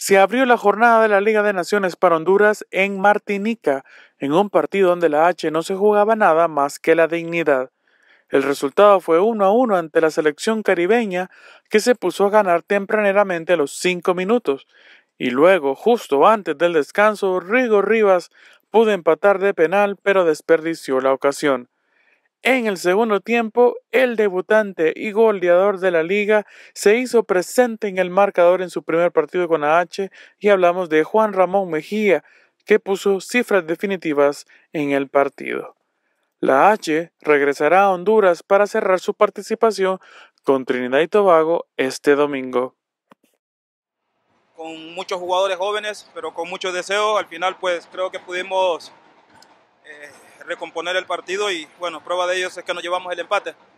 se abrió la jornada de la Liga de Naciones para Honduras en Martinica, en un partido donde la H no se jugaba nada más que la dignidad. El resultado fue 1 a 1 ante la selección caribeña, que se puso a ganar tempraneramente a los 5 minutos, y luego, justo antes del descanso, Rigo Rivas pudo empatar de penal, pero desperdició la ocasión. En el segundo tiempo, el debutante y goleador de la liga se hizo presente en el marcador en su primer partido con la H y hablamos de Juan Ramón Mejía, que puso cifras definitivas en el partido. La H regresará a Honduras para cerrar su participación con Trinidad y Tobago este domingo. Con muchos jugadores jóvenes, pero con mucho deseo, al final pues creo que pudimos recomponer el partido y bueno, prueba de ellos es que nos llevamos el empate.